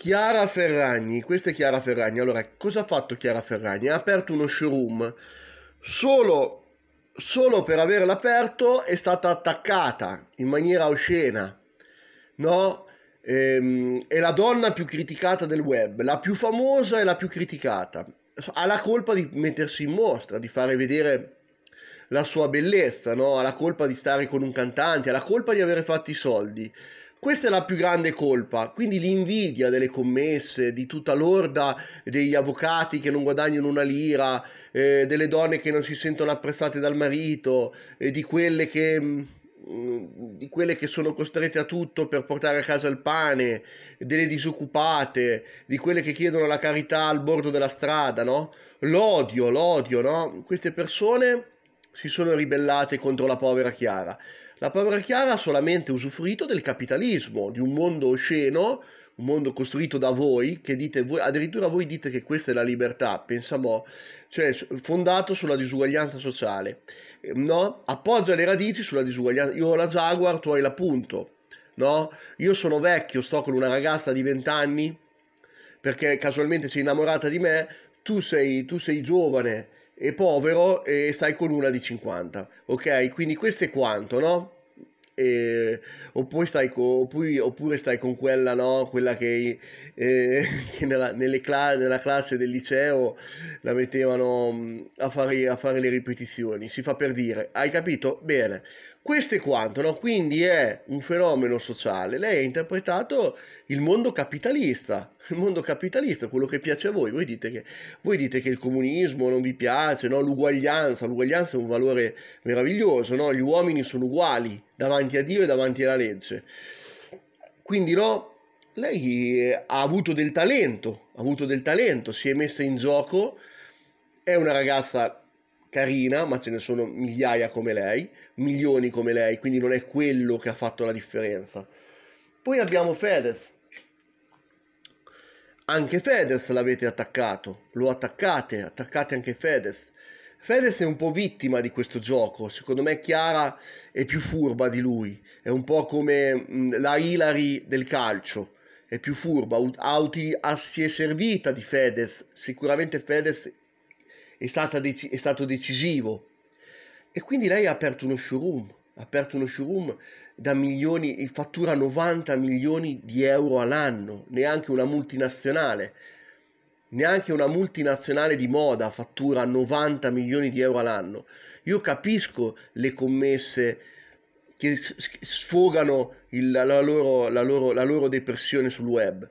Chiara Ferragni, questa è Chiara Ferragni. Allora, cosa ha fatto Chiara Ferragni? Ha aperto uno showroom solo, solo per averlo aperto è stata attaccata in maniera oscena, no? Ehm, è la donna più criticata del web, la più famosa e la più criticata. Ha la colpa di mettersi in mostra, di fare vedere la sua bellezza, no? Ha la colpa di stare con un cantante, ha la colpa di avere fatto i soldi. Questa è la più grande colpa, quindi l'invidia delle commesse, di tutta l'orda degli avvocati che non guadagnano una lira, eh, delle donne che non si sentono apprezzate dal marito, eh, di, quelle che, mh, mm, di quelle che sono costrette a tutto per portare a casa il pane, delle disoccupate, di quelle che chiedono la carità al bordo della strada, no? L'odio, l'odio, no? Queste persone si sono ribellate contro la povera Chiara. La parola chiara ha solamente usufruito del capitalismo, di un mondo osceno, un mondo costruito da voi, che dite voi, addirittura voi dite che questa è la libertà, pensiamo, cioè fondato sulla disuguaglianza sociale, ehm, no? Appoggia le radici sulla disuguaglianza, io ho la Jaguar, tu hai la punto, no? Io sono vecchio, sto con una ragazza di 20 anni, perché casualmente sei innamorata di me, tu sei, tu sei giovane, e povero e stai con una di 50, ok? Quindi questo è quanto, no? E, oppure, stai con, oppure, oppure, stai con quella, no? quella che, eh, che nella, cla- nella, classe del liceo la mettevano mm, a fare, a fare, le ripetizioni, si fa per dire, hai capito? Bene, questo è quanto, no? quindi è un fenomeno sociale, lei ha interpretato il mondo capitalista, il mondo capitalista, quello che piace a voi, voi dite che, voi dite che il comunismo non vi piace, no? l'uguaglianza, l'uguaglianza è un valore meraviglioso, no? gli uomini sono uguali, davanti a Dio e davanti alla legge. Quindi no, lei ha avuto del talento, ha avuto del talento, si è messa in gioco, è una ragazza carina, ma ce ne sono migliaia come lei, milioni come lei, quindi non è quello che ha fatto la differenza. Poi abbiamo Fedez. Anche Fedez l'avete attaccato, lo attaccate, attaccate anche Fedez. Fedez è un po' vittima di questo gioco, secondo me Chiara è più furba di lui, è un po' come mm, la Hilary del calcio, è più furba, ha, si è servita di Fedez, sicuramente Fedez è, dec- è stato decisivo e quindi lei ha aperto uno showroom, ha aperto uno showroom da milioni, fattura 90 milioni di euro all'anno, neanche una multinazionale neanche una multinazionale di moda fattura 90 milioni di euro all'anno. Io capisco le commesse che sfogano il, la, loro, la, loro, la loro depressione sul web,